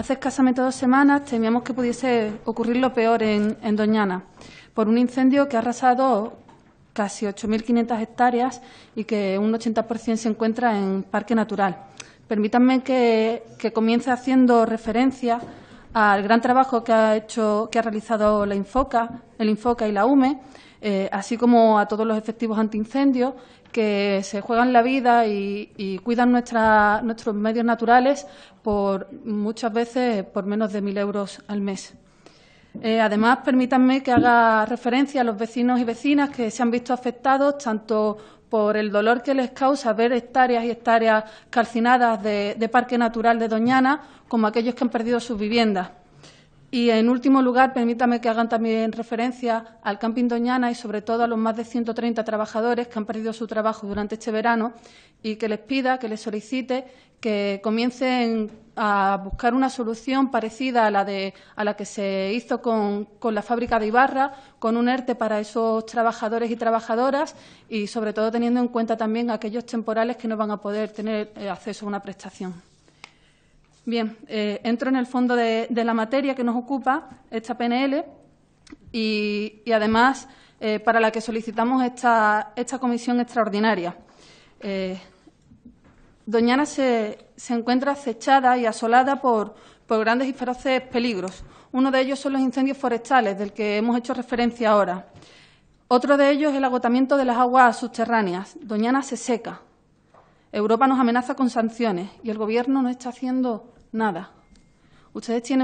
Hace escasamente dos semanas temíamos que pudiese ocurrir lo peor en, Doñana, por un incendio que ha arrasado casi 8.500 hectáreas y que un 80% se encuentra en parque natural. Permítanme que comience haciendo referencia al gran trabajo que ha hecho, que ha realizado la Infoca, el Infoca y la UME, eh, así como a todos los efectivos antincendios que se juegan la vida y, cuidan nuestros medios naturales por muchas veces por menos de mil euros al mes. Eh, además, permítanme que haga referencia a los vecinos y vecinas que se han visto afectados tanto por el dolor que les causa ver hectáreas y hectáreas calcinadas de, de Parque Natural de Doñana, como aquellos que han perdido sus viviendas. Y, en último lugar, permítame que hagan también referencia al Camping Doñana y, sobre todo, a los más de 130 trabajadores que han perdido su trabajo durante este verano y que les pida, que les solicite que comiencen a buscar una solución parecida a la, de, a la que se hizo con, con, la fábrica de Ibarra, con un ERTE para esos trabajadores y trabajadoras y, sobre todo, teniendo en cuenta también aquellos temporales que no van a poder tener eh, acceso a una prestación. Bien, eh, entro en el fondo de, la materia que nos ocupa, esta PNL, y, además eh, para la que solicitamos esta, comisión extraordinaria. Eh, Doñana se, encuentra acechada y asolada por, por grandes y feroces peligros. Uno de ellos son los incendios forestales, del que hemos hecho referencia ahora. Otro de ellos es el agotamiento de las aguas subterráneas. Doñana se seca. Europa nos amenaza con sanciones y el Gobierno no está haciendo nada.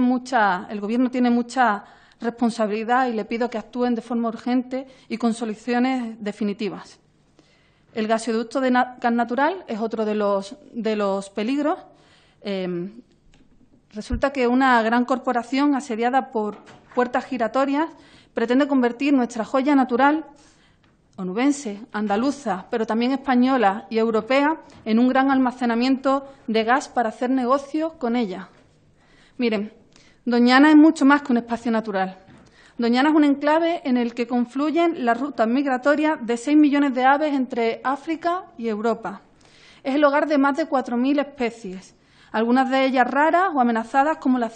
mucha, el Gobierno tiene mucha responsabilidad y le pido que actúen de forma urgente y con soluciones definitivas. El gasoducto de gas natural es otro de los, de los peligros. Em, resulta que una gran corporación asediada por puertas giratorias pretende convertir nuestra joya natural onubense, andaluza, pero también española y europea en un gran almacenamiento de gas para hacer negocio con ella. Miren, Doñana es mucho más que un espacio natural. Doñana es un enclave en el que confluyen las rutas migratorias de 6 millones de aves entre África y Europa. Es el hogar de más de 4.000 especies, algunas de ellas raras o amenazadas como la,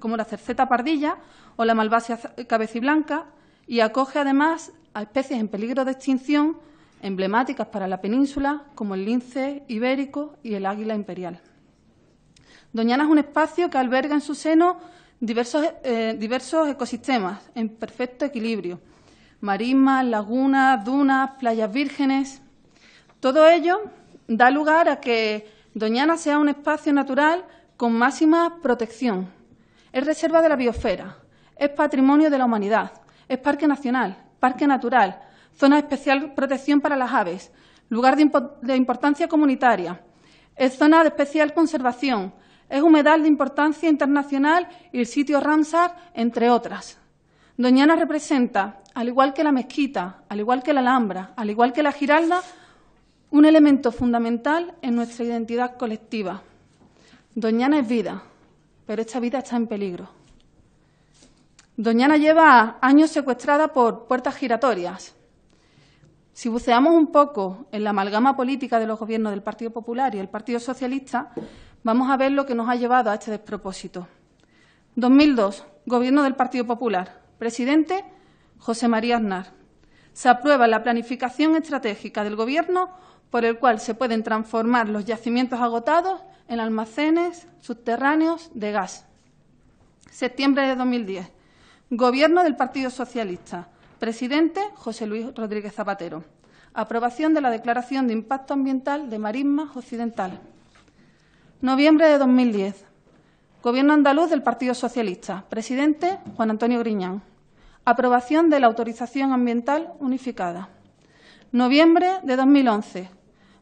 como la cerceta pardilla o la malvasia cabeciblanca, y acoge además a especies en peligro de extinción emblemáticas para la península, como el lince ibérico y el águila imperial. Doñana es un espacio que alberga en su seno eh, diversos, ecosistemas en perfecto equilibrio, marismas, lagunas, dunas, playas vírgenes. Todo ello da lugar a que Doñana sea un espacio natural con máxima protección. Es reserva de la biosfera, es patrimonio de la humanidad, es parque nacional, parque natural, zona de especial protección para las aves, lugar de, importancia comunitaria, es zona de especial conservación, es humedal de importancia internacional y el sitio Ramsar, entre otras. Doñana representa, al igual que la mezquita, al igual que la Alhambra, al igual que la Giralda, un elemento fundamental en nuestra identidad colectiva. Doñana es vida, pero esta vida está en peligro. Doñana lleva años secuestrada por puertas giratorias. Si buceamos un poco en la amalgama política de los gobiernos del Partido Popular y el Partido Socialista, vamos a ver lo que nos ha llevado a este despropósito. 2002, Gobierno del Partido Popular. Presidente, José María Aznar. Se aprueba la planificación estratégica del Gobierno por el cual se pueden transformar los yacimientos agotados en almacenes subterráneos de gas. Septiembre de 2010. Gobierno del Partido Socialista. Presidente José Luis Rodríguez Zapatero. Aprobación de la Declaración de Impacto Ambiental de Marismas Occidental. Noviembre de 2010. Gobierno andaluz del Partido Socialista. Presidente Juan Antonio Griñán. Aprobación de la Autorización Ambiental Unificada. Noviembre de 2011.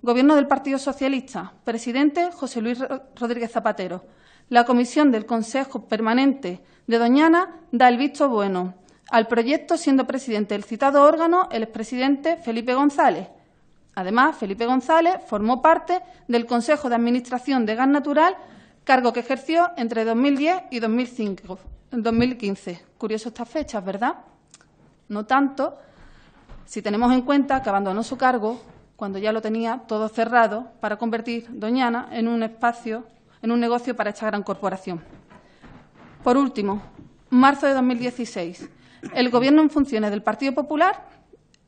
Gobierno del Partido Socialista. Presidente José Luis Rodríguez Zapatero la Comisión del Consejo Permanente de Doñana da el visto bueno al proyecto, siendo presidente del citado órgano el expresidente Felipe González. Además, Felipe González formó parte del Consejo de Administración de Gas Natural, cargo que ejerció entre 2010 y 2015. Curioso estas fechas, ¿verdad? No tanto si tenemos en cuenta que abandonó su cargo cuando ya lo tenía todo cerrado para convertir Doñana en un espacio en un negocio para esta gran corporación. Por último, marzo de 2016, el Gobierno en funciones del Partido Popular,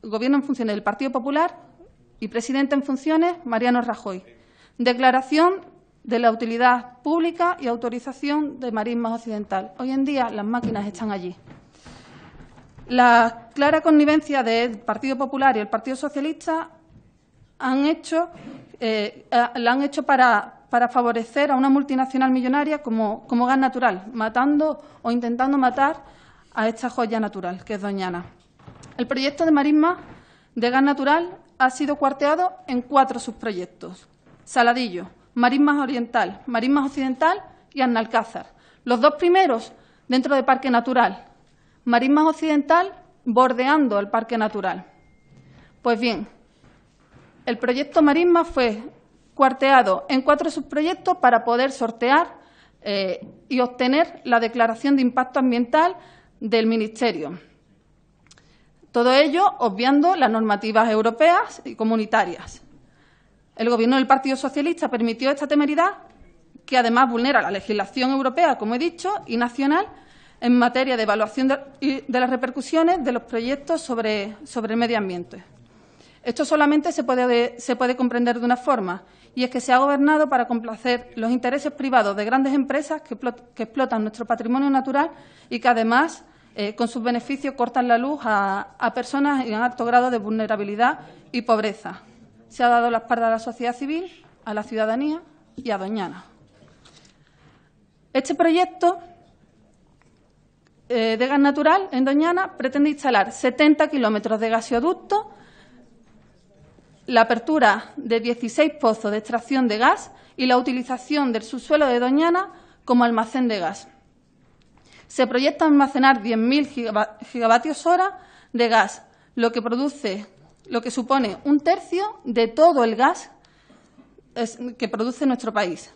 Gobierno en funciones del Partido Popular y presidente en funciones Mariano Rajoy. Declaración de la utilidad pública y autorización de marismas occidental. Hoy en día las máquinas están allí. La clara connivencia del Partido Popular y el Partido Socialista han hecho, eh, la han hecho para para favorecer a una multinacional millonaria como, gas natural, matando o intentando matar a esta joya natural, que es Doñana. El proyecto de marisma de gas natural ha sido cuarteado en cuatro subproyectos. Saladillo, Marismas Oriental, Marismas Occidental y Analcázar. Los dos primeros dentro de Parque Natural. Marismas Occidental bordeando el Parque Natural. Pues bien, el proyecto Marisma fue cuarteado en cuatro subproyectos para poder sortear eh, y obtener la declaración de impacto ambiental del Ministerio. Todo ello obviando las normativas europeas y comunitarias. El Gobierno del Partido Socialista permitió esta temeridad, que además vulnera la legislación europea, como he dicho, y nacional, en materia de evaluación de, de las repercusiones de los proyectos sobre, sobre el medio ambiente. Esto solamente se puede, comprender de una forma, y es que se ha gobernado para complacer los intereses privados de grandes empresas que, explotan nuestro patrimonio natural y que, además, eh, con sus beneficios cortan la luz a, personas en alto grado de vulnerabilidad y pobreza. Se ha dado la espalda a la sociedad civil, a la ciudadanía y a Doñana. Este proyecto eh, de gas natural en Doñana pretende instalar 70 kilómetros de gasoducto la apertura de 16 pozos de extracción de gas y la utilización del subsuelo de Doñana como almacén de gas. Se proyecta almacenar 10.000 gigavatios hora de gas, lo que produce, lo que supone un tercio de todo el gas que produce nuestro país.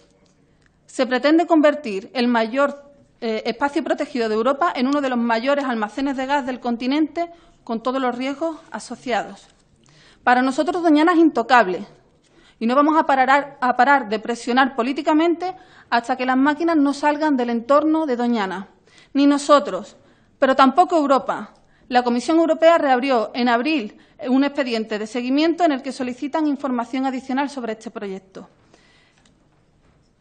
Se pretende convertir el mayor eh, espacio protegido de Europa en uno de los mayores almacenes de gas del continente, con todos los riesgos asociados. Para nosotros Doñana es intocable y no vamos a parar, de presionar políticamente hasta que las máquinas no salgan del entorno de Doñana. Ni nosotros, pero tampoco Europa. La Comisión Europea reabrió en abril un expediente de seguimiento en el que solicitan información adicional sobre este proyecto.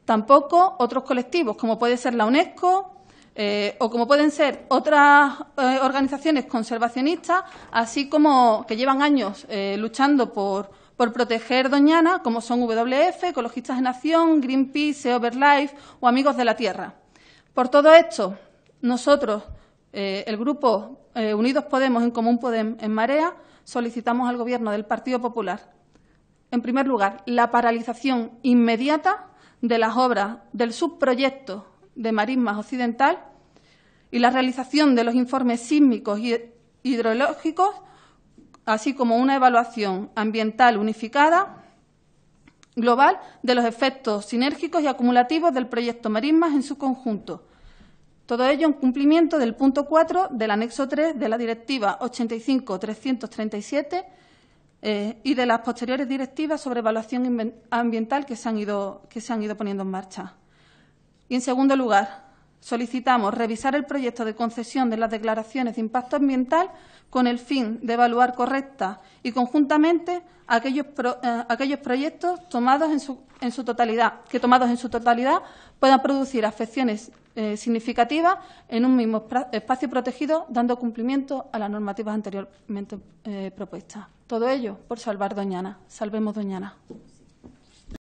Tampoco otros colectivos, como puede ser la UNESCO, eh, o como pueden ser otras eh, organizaciones conservacionistas, así como que llevan años eh, luchando por, proteger Doñana, como son WF, Ecologistas en Acción, Greenpeace, Overlife o Amigos de la Tierra. Por todo esto, nosotros, el grupo Unidos Podemos en Común Podemos en Marea, solicitamos al Gobierno del Partido Popular, en primer lugar, la paralización inmediata de las obras del subproyecto de Marismas Occidental y la realización de los informes sísmicos y hidrológicos, así como una evaluación ambiental unificada global de los efectos sinérgicos y acumulativos del proyecto Marismas en su conjunto. Todo ello en cumplimiento del punto 4 del anexo 3 de la Directiva 85-337 eh, y de las posteriores directivas sobre evaluación ambiental que se, han ido, que se han ido poniendo en marcha. Y, en segundo lugar, Solicitamos revisar el proyecto de concesión de las declaraciones de impacto ambiental con el fin de evaluar correcta y conjuntamente aquellos, eh, proyectos tomados en su, totalidad, que tomados en su totalidad puedan producir afecciones eh, significativas en un mismo espacio protegido, dando cumplimiento a las normativas anteriormente eh, propuestas. Todo ello por salvar Doñana. Salvemos Doñana.